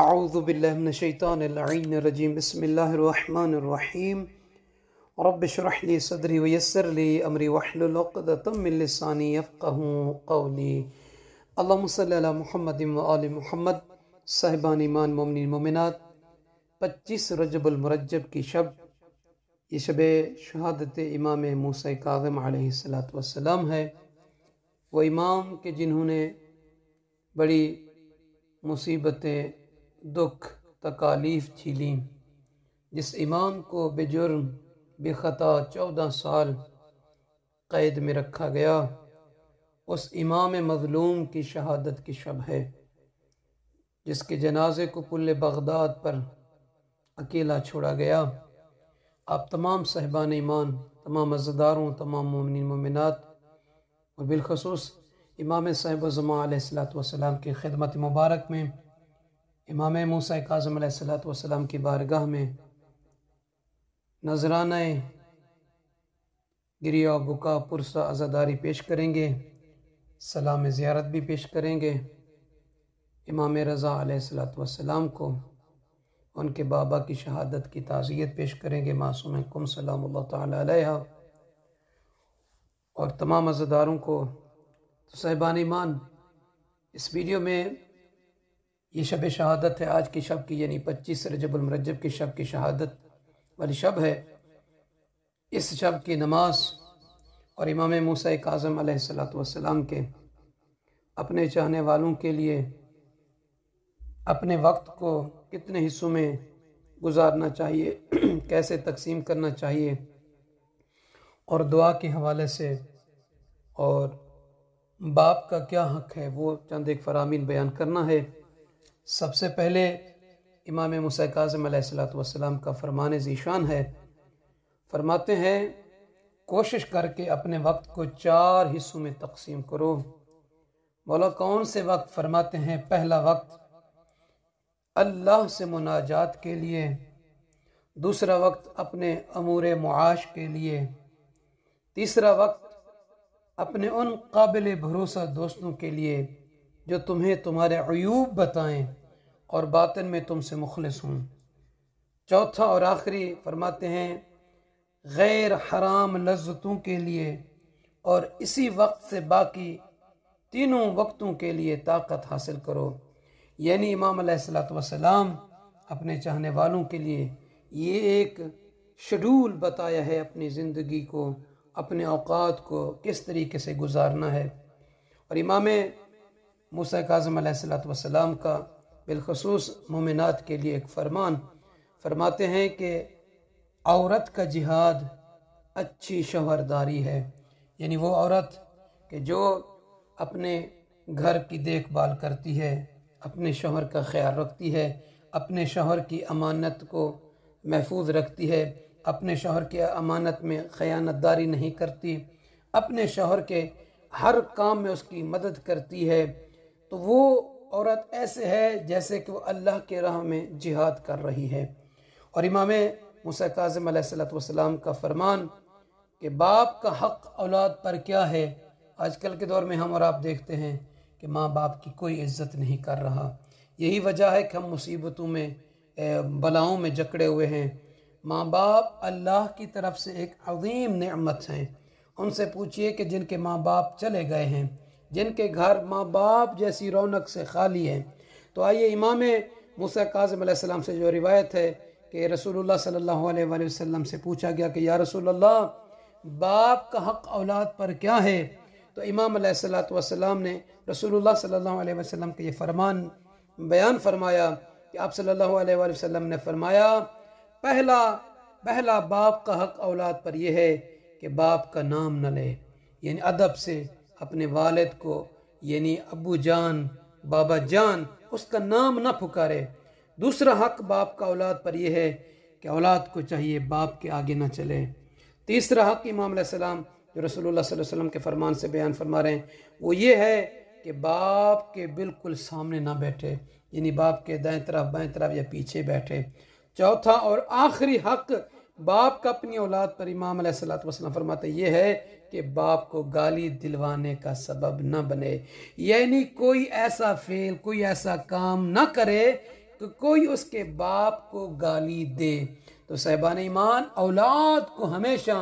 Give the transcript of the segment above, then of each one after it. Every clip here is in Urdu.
اعوذ باللہ من الشیطان العین الرجیم بسم اللہ الرحمن الرحیم رب شرح لی صدری ویسر لی امری لسانی یفقہ قولی اللہم صلی اللہ محمد و آل محمد صاحبان ایمان مومنی مومنات پچیس رجب المرجب کی شب یہ شب شہادت امام موسیٰ قاظم علیہ السلام ہے وہ امام کہ جنہوں نے بڑی مصیبتیں دکھ تکالیف جھیلیں جس امام کو بے جرم خطا چودہ سال قید میں رکھا گیا اس امام مظلوم کی شہادت کی شب ہے جس کے جنازے کو پل بغداد پر اکیلا چھوڑا گیا آپ تمام صحبان ایمان تمام مزیداروں تمام مومن مومنات اور بالخصوص امام صاحب و زماں علیہ السلات والسلام کی خدمت مبارک میں امام موسیٰ کاظم علیہ السلام کی بارگاہ میں نذرانہ گریہ و بکا پرسہ ازاداری پیش کریں گے سلام زیارت بھی پیش کریں گے امام رضا علیہ السلام کو ان کے بابا کی شہادت کی تعزیت پیش کریں گے معصومِ کم سلام اللہ تعالیٰ علیہ اور تمام ازاداروں کو تو ایمان اس ویڈیو میں یہ شب شہادت ہے آج کی شب کی یعنی پچیس رجب المرجب کی شب کی شہادت والی شب ہے اس شب کی نماز اور امام موسیٰ کاظم علیہ السلام کے اپنے چاہنے والوں کے لیے اپنے وقت کو کتنے حصوں میں گزارنا چاہیے کیسے تقسیم کرنا چاہیے اور دعا کے حوالے سے اور باپ کا کیا حق ہے وہ چند ایک فرامین بیان کرنا ہے سب سے پہلے امام مسکاعظم علیہ السلات والسلام کا فرمان ذیشان ہے فرماتے ہیں کوشش کر کے اپنے وقت کو چار حصوں میں تقسیم کرو مولا کون سے وقت فرماتے ہیں پہلا وقت اللہ سے مناجات کے لیے دوسرا وقت اپنے امور معاش کے لیے تیسرا وقت اپنے ان قابل بھروسہ دوستوں کے لیے جو تمہیں تمہارے عیوب بتائیں اور باطن میں تم سے مخلص ہوں چوتھا اور آخری فرماتے ہیں غیر حرام لذتوں کے لیے اور اسی وقت سے باقی تینوں وقتوں کے لیے طاقت حاصل کرو یعنی امام علیہ السلاۃ وسلام اپنے چاہنے والوں کے لیے یہ ایک شیڈول بتایا ہے اپنی زندگی کو اپنے اوقات کو کس طریقے سے گزارنا ہے اور امام موسیٰ کاظم علیہ السلاۃ وسلام کا بالخصوص مومنات کے لیے ایک فرمان فرماتے ہیں کہ عورت کا جہاد اچھی شوہرداری ہے یعنی وہ عورت کہ جو اپنے گھر کی دیکھ بھال کرتی ہے اپنے شوہر کا خیال رکھتی ہے اپنے شوہر کی امانت کو محفوظ رکھتی ہے اپنے شوہر کی امانت میں خیانت داری نہیں کرتی اپنے شوہر کے ہر کام میں اس کی مدد کرتی ہے تو وہ عورت ایسے ہے جیسے کہ وہ اللہ کے راہ میں جہاد کر رہی ہے اور امام موسیٰ کاظم علیہ السلام کا فرمان کہ باپ کا حق اولاد پر کیا ہے آج کل کے دور میں ہم اور آپ دیکھتے ہیں کہ ماں باپ کی کوئی عزت نہیں کر رہا یہی وجہ ہے کہ ہم مصیبتوں میں بلاؤں میں جکڑے ہوئے ہیں ماں باپ اللہ کی طرف سے ایک عظیم نعمت ہیں ان سے پوچھئے کہ جن کے ماں باپ چلے گئے ہیں جن کے گھر ماں باپ جیسی رونق سے خالی ہیں تو آئیے امام موسیٰ مساضم علیہ السلام سے جو روایت ہے کہ رسول اللہ صلی اللہ علیہ وآلہ وسلم سے پوچھا گیا کہ یا رسول اللہ باپ کا حق اولاد پر کیا ہے تو امام علیہ السلام نے رسول اللہ صلی اللہ علیہ وسلم کے یہ فرمان بیان فرمایا کہ آپ صلی اللہ علیہ وآلہ وسلم نے فرمایا پہلا پہلا باپ کا حق اولاد پر یہ ہے کہ باپ کا نام نہ لے یعنی ادب سے اپنے والد کو یعنی ابو جان بابا جان اس کا نام نہ پکارے دوسرا حق باپ کا اولاد پر یہ ہے کہ اولاد کو چاہیے باپ کے آگے نہ چلے تیسرا حق امام علیہ السلام جو رسول اللہ صلی اللہ علیہ وسلم کے فرمان سے بیان فرما رہے ہیں وہ یہ ہے کہ باپ کے بالکل سامنے نہ بیٹھے یعنی باپ کے دائیں طرف بائیں طرف یا پیچھے بیٹھے چوتھا اور آخری حق باپ کا اپنی اولاد پر امام علیہ السلام وسلم فرماتے یہ ہے کہ باپ کو گالی دلوانے کا سبب نہ بنے یعنی کوئی ایسا فیل کوئی ایسا کام نہ کرے کہ کوئی اس کے باپ کو گالی دے تو صحبان ایمان اولاد کو ہمیشہ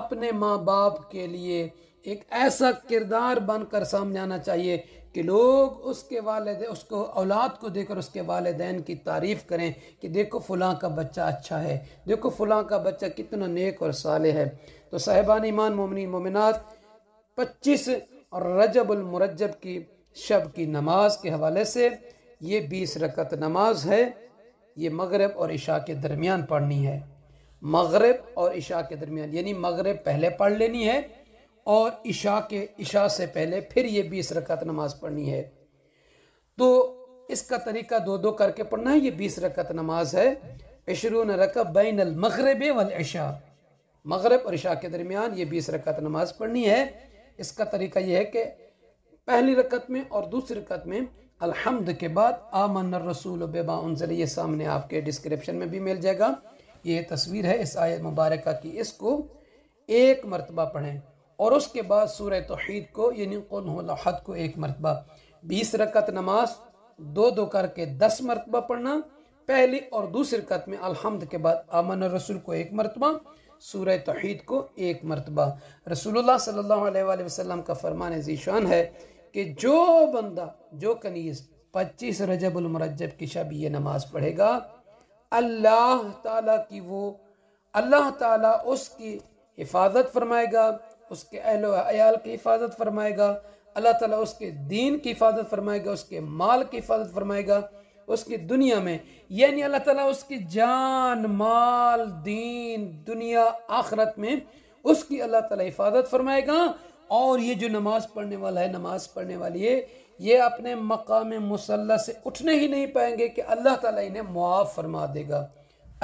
اپنے ماں باپ کے لیے ایک ایسا کردار بن کر سامنے آنا چاہیے کہ لوگ اس کے والد اس کو اولاد کو دیکھ کر اس کے والدین کی تعریف کریں کہ دیکھو فلاں کا بچہ اچھا ہے دیکھو فلاں کا بچہ کتنا نیک اور صالح ہے تو صاحبان ایمان مومنی مومنات پچیس اور رجب المرجب کی شب کی نماز کے حوالے سے یہ بیس رکت نماز ہے یہ مغرب اور عشاء کے درمیان پڑھنی ہے مغرب اور عشاء کے درمیان یعنی مغرب پہلے پڑھ لینی ہے اور عشاء کے عشاء سے پہلے پھر یہ بیس رکعت نماز پڑھنی ہے تو اس کا طریقہ دو دو کر کے پڑھنا ہے یہ بیس رکعت نماز ہے عشرون رکب بین المغرب والعشاء مغرب اور عشاء کے درمیان یہ بیس رکعت نماز پڑھنی ہے اس کا طریقہ یہ ہے کہ پہلی رکعت میں اور دوسری رکعت میں الحمد کے بعد الرسول من رسول انزل یہ سامنے آپ کے ڈسکرپشن میں بھی مل جائے گا یہ تصویر ہے اس آیت مبارکہ کی اس کو ایک مرتبہ پڑھیں اور اس کے بعد سورہ توحید کو یعنی قون لحد کو ایک مرتبہ بیس رکعت نماز دو دو کر کے دس مرتبہ پڑھنا پہلی اور دوسری رکعت میں الحمد کے بعد آمن الرسول رسول کو ایک مرتبہ سورہ توحید کو ایک مرتبہ رسول اللہ صلی اللہ علیہ وآلہ وسلم کا فرمان ذیشان ہے کہ جو بندہ جو کنیز پچیس رجب المرجب کی شب یہ نماز پڑھے گا اللہ تعالیٰ کی وہ اللہ تعالیٰ اس کی حفاظت فرمائے گا اس کے اہل و عیال کی حفاظت فرمائے گا اللہ تعالیٰ اس کے دین کی حفاظت فرمائے گا اس کے مال کی حفاظت فرمائے گا اس کی دنیا میں یعنی اللہ تعالیٰ اس کی جان مال دین دنیا آخرت میں اس کی اللہ تعالیٰ حفاظت فرمائے گا اور یہ جو نماز پڑھنے والا ہے نماز پڑھنے والی ہے یہ اپنے مقام مسلح سے اٹھنے ہی نہیں پائیں گے کہ اللہ تعالیٰ انہیں معاف فرما دے گا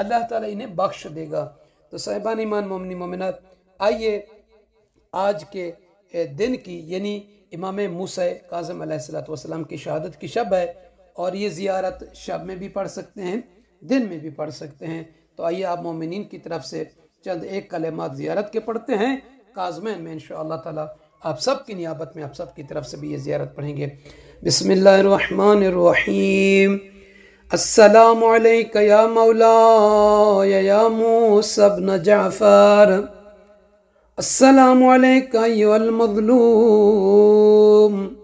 اللہ تعالیٰ انہیں بخش دے گا تو صاحبان ایمان مومنی مومنات آئیے آج کے دن کی یعنی امام موسیٰ کاظم علیہ السلام کی شہادت کی شب ہے اور یہ زیارت شب میں بھی پڑھ سکتے ہیں دن میں بھی پڑھ سکتے ہیں تو آئیے آپ مومنین کی طرف سے چند ایک کلمات زیارت کے پڑھتے ہیں قاظمین میں انشاءاللہ تعالی آپ سب کی نیابت میں آپ سب کی طرف سے بھی یہ زیارت پڑھیں گے بسم اللہ الرحمن الرحیم السلام علیکہ یا مولا یا موسیٰ بن جعفر السلام عليك أيها المظلوم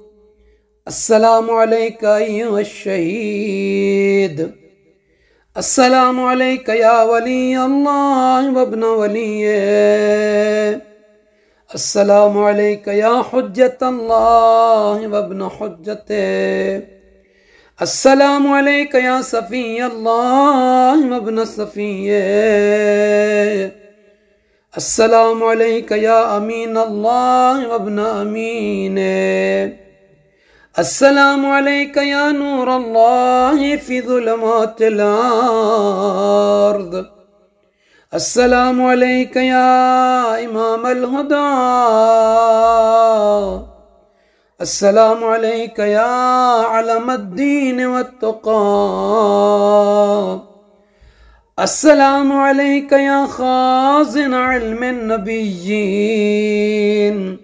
السلام عليك أيها الشهيد السلام عليك يا ولي الله وابن وليه السلام عليك يا حجة الله وابن حجته السلام عليك يا صفي الله وابن صفيه السلام عليك يا أمين الله وابن أمينه السلام عليك يا نور الله في ظلمات الأرض السلام عليك يا إمام الهدى السلام عليك يا علم الدين والتقى السلام عليك يا خازن علم النبيين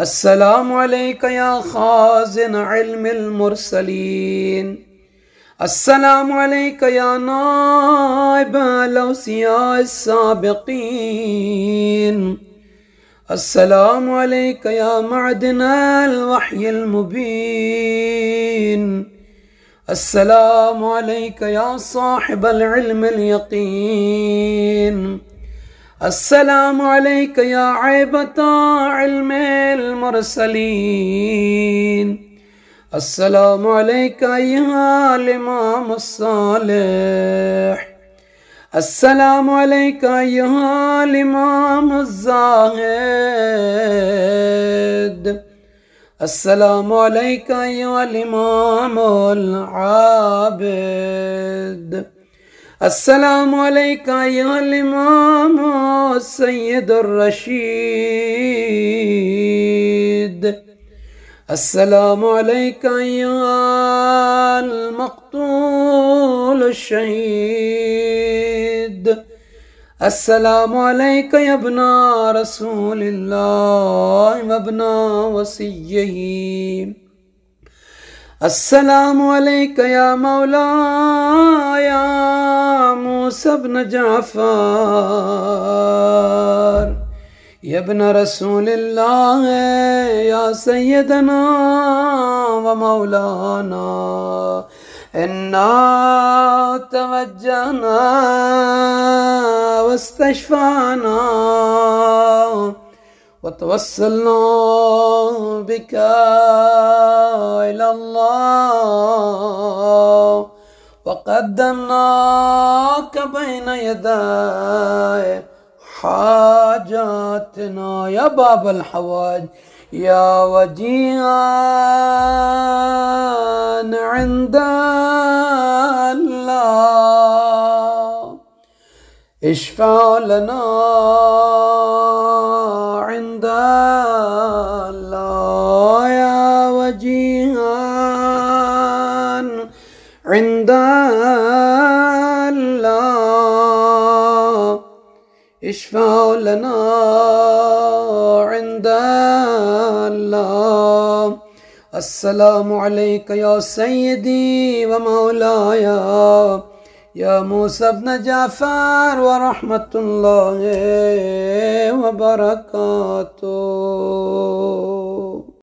السلام عليك يا خازن علم المرسلين السلام عليك يا نائب الأوسياء السابقين السلام عليك يا معدن الوحي المبين السلام عليك يا صاحب العلم اليقين السلام عليك يا عيبة علم المرسلين السلام عليك أيها الإمام الصالح السلام عليك أيها الإمام الزاهد السلام عليك أيها الإمام العابد السلام عليك أيها الإمام السيد الرشيد السلام عليك أيها المقتول الشهيد السلام علیک رسول اللہ ابنا وسی السلام کا یا مولا یا موسیٰ بن ن یا ابن رسول اللہ یا سیدنا و مولانا إنا توجهنا واستشفعنا وتوسلنا بك إلى الله وقدمناك بين يدي حاجاتنا يا باب الحوائج يا وجيها عندك اشفع لنا عند الله يا وجيها عند الله اشفع لنا عند الله السلام عليك يا سيدي ومولاي يا موسى بن جعفر ورحمة الله وبركاته